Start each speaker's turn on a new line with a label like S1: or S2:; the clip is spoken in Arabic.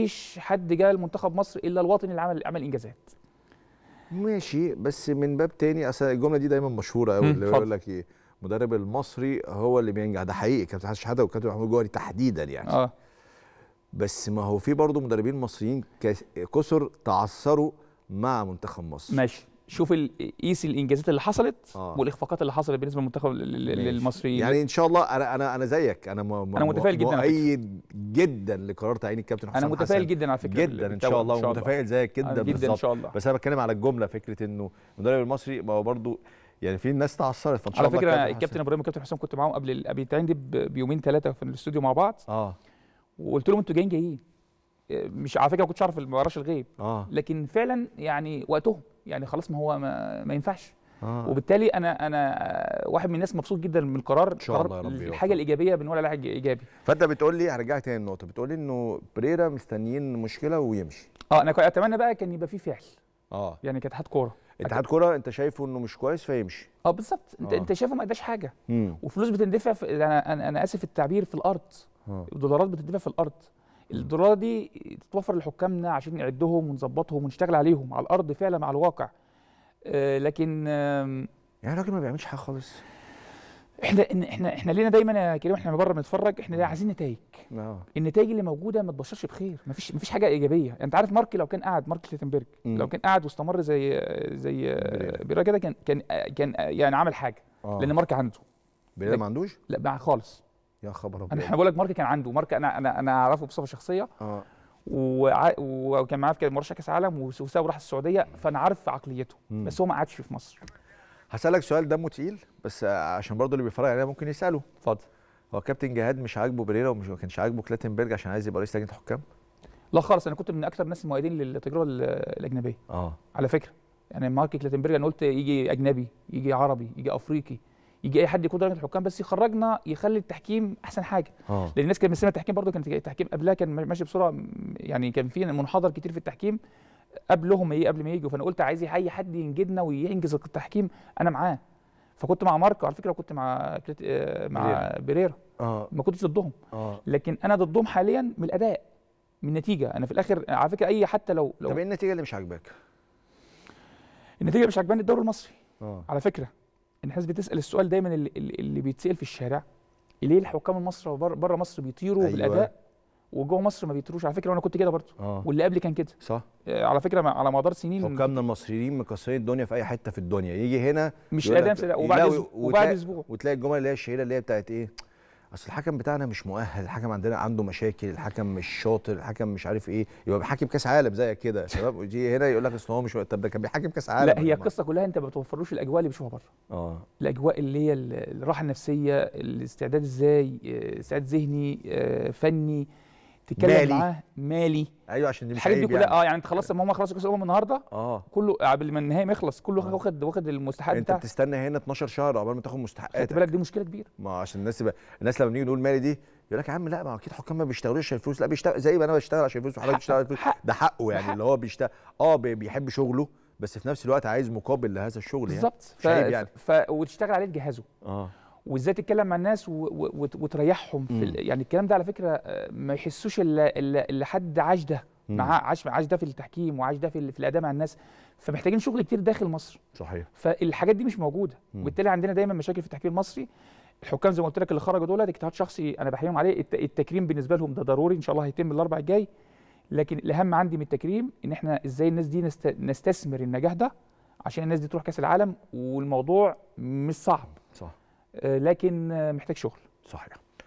S1: فيش حد جاء لمنتخب مصر الا الوطني اللي عمل عمل انجازات
S2: ماشي بس من باب تاني اصل الجمله دي دايما مشهوره قوي اللي بيقول لك ايه المدرب المصري هو اللي بينجح ده حقيقي كابتن حسن شحاته وكابتن محمود جوهري تحديدا يعني اه بس ما هو في برضه مدربين مصريين كثر تعثروا مع منتخب مصر ماشي
S1: شوف قيس الانجازات اللي حصلت آه. والاخفاقات اللي حصلت بالنسبه للمنتخب المصري يعني ان شاء
S2: الله انا انا انا زيك انا م... انا متفائل جدا مؤيد جدا لقرار تعيين الكابتن حسام انا متفائل حسن. جدا على فكره جدا ان شاء الله ومتفائل زيك جدا آه، جدا ان شاء الله بس انا بتكلم على الجمله فكره انه المدرب المصري ما هو برضه يعني في ناس تعثرت فان شاء الله على فكره الكابتن
S1: ابراهيم والكابتن حسام كنت معاهم قبل قبل التعيين دي بيومين ثلاثه في الاستوديو مع بعض اه وقلت لهم انتوا جايين جايين مش على فكره ما كنتش اعرف ما الغيب اه لكن فعلا يعني وقتهم يعني خلاص ما هو ما, ما ينفعش آه. وبالتالي انا انا واحد من الناس مبسوط جدا من القرار ان شاء الله يا رب الحاجه
S2: الايجابيه بنقول عليها ايجابي فانت بتقول لي هرجعك تاني النقطه بتقول لي انه بريرا مستنيين مشكله ويمشي
S1: اه انا كنت اتمنى بقى كان يبقى في فعل
S2: اه يعني كانت اتحاد كوره اتحاد كوره انت شايفه انه مش كويس فيمشي
S1: اه بالظبط انت آه. انت شايفه ما اداش حاجه مم. وفلوس بتندفع في انا انا اسف التعبير في الارض آه. دولارات بتندفع في الارض الدولار دي تتوفر لحكامنا عشان نعدهم ونظبطهم ونشتغل عليهم على الارض فعلا على الواقع آه لكن آه يعني الراجل ما بيعملش حاجه خالص احنا احنا احنا لينا دايما يا كريم احنا بره بنتفرج احنا عايزين نتائج آه. النتائج اللي موجوده ما تبشرش بخير ما فيش ما فيش حاجه ايجابيه يعني انت عارف مارك لو كان قاعد مارك شلتنبرج لو كان قاعد واستمر زي زي آه، بيرا كده كان كان كان يعني عمل حاجه آه. لان مارك عنده بيرا ما عندوش لا خالص
S2: يا خبر ابيض انا بقول
S1: لك مارك كان عنده مارك انا انا انا اعرفه بصفه شخصيه اه وع... وكان معاه في مرشح كاس عالم وساب راح السعوديه فانا عارف عقليته مم. بس هو
S2: ما قعدش في مصر هسالك سؤال دمه تقيل بس عشان برضه اللي بيتفرج علينا ممكن يساله اتفضل هو كابتن جهاد مش عاجبه بريرا ومش ما كانش عاجبه كلاتنبرج عشان عايز يبقى رئيس لجنه حكام
S1: لا خالص انا كنت من اكثر الناس المؤيدين للتجربه الاجنبيه اه على فكره يعني مارك كلاتنبرج انا قلت يجي اجنبي يجي عربي يجي افريقي يجي اي حد يكون درجه الحكام بس يخرجنا يخلي التحكيم احسن حاجه أوه. لان الناس كانت مستنيه التحكيم برضه كان التحكيم قبلها كان ماشي بسرعه يعني كان في منحدر كتير في التحكيم قبلهم ايه قبل ما يجوا فانا قلت عايز اي حد ينجدنا وينجز التحكيم انا معاه فكنت مع ماركو على فكره كنت مع كريت... مع بيريرا آه. ما كنتش ضدهم آه. لكن انا ضدهم حاليا من الاداء من النتيجه انا في الاخر على فكره اي حتى لو لو طب ايه النتيجه اللي مش عاجباك النتيجه مش عجباني الدوري المصري آه. على فكره الناس بتسال السؤال دايما اللي, اللي بيتسال في الشارع ليه الحكام المصري بره مصر بيطيروا أيوة. بالاداء وجوه مصر ما بيطيروش على فكره وانا كنت كده
S2: برضه آه. واللي قبلي كان كده صح آه، على فكره على مدار سنين حكامنا المصريين مكسرين الدنيا في اي حته في الدنيا يجي هنا مش اداء وبعد وبعد اسبوع وتلاقي الجمله اللي هي الشهيره اللي هي بتاعت ايه اصل الحكم بتاعنا مش مؤهل الحكم عندنا عنده مشاكل الحكم مش شاطر الحكم مش عارف ايه يبقى بيحاكم كاس عالم زيك كده شباب ويجي هنا يقول لك اصل هو مش طب ده كان بيحاكم كاس عالم لا هي
S1: القصه كلها انت ما بتوفرلوش الاجواء اللي بيشوفها بره
S2: اه الاجواء اللي هي الراحه النفسيه الاستعداد
S1: ازاي آه، استعداد ذهني آه، فني تتكلم مالي. معاه مالي
S2: ايوه عشان دي الحاجات دي كلها يعني. اه يعني
S1: انت خلاص ما هم خلصوا كاس الامم النهارده اه كله قبل ما النهائي ما يخلص كله
S2: آه. واخد واخد المستحق انت بتستنى هنا 12 شهر عقبال ما تاخد مستحقاتك خد بالك دي مشكله كبيره ما عشان الناس ب... الناس لما بنيجي نقول مالي دي يقول لك يا عم لا ما اكيد حكام ما بيشتغلوش عشان الفلوس لا بيشتغل زي ما انا بشتغل عشان الفلوس وحضرتك بتشتغل الفلوس ده حقه يعني حق. اللي هو بيشتغل اه بيحب شغله بس في نفس الوقت عايز مقابل لهذا الشغل يعني. بالظبط يعني. ف... يعني. ف... وتشتغل عليه جهازه اه وازاي تتكلم مع الناس
S1: وتريحهم في يعني الكلام ده على فكره آه، ما يحسوش الا الا حد عاش ده مع عاش عاش ده في التحكيم وعاش ده في, في الاداء مع الناس فمحتاجين شغل كتير داخل مصر صحيح فالحاجات دي مش موجوده وبالتالي عندنا دايما مشاكل في التحكيم المصري الحكام زي ما قلت لك اللي خرجوا دول اجتهاد شخصي انا بحييهم عليه التكريم بالنسبه لهم ده ضروري ان شاء الله هيتم الاربع الجاي لكن الاهم عندي من التكريم ان احنا ازاي الناس دي نست... نستثمر النجاح ده عشان الناس دي تروح كاس العالم والموضوع مش صعب صح آه، لكن آه، محتاج شغل صحيح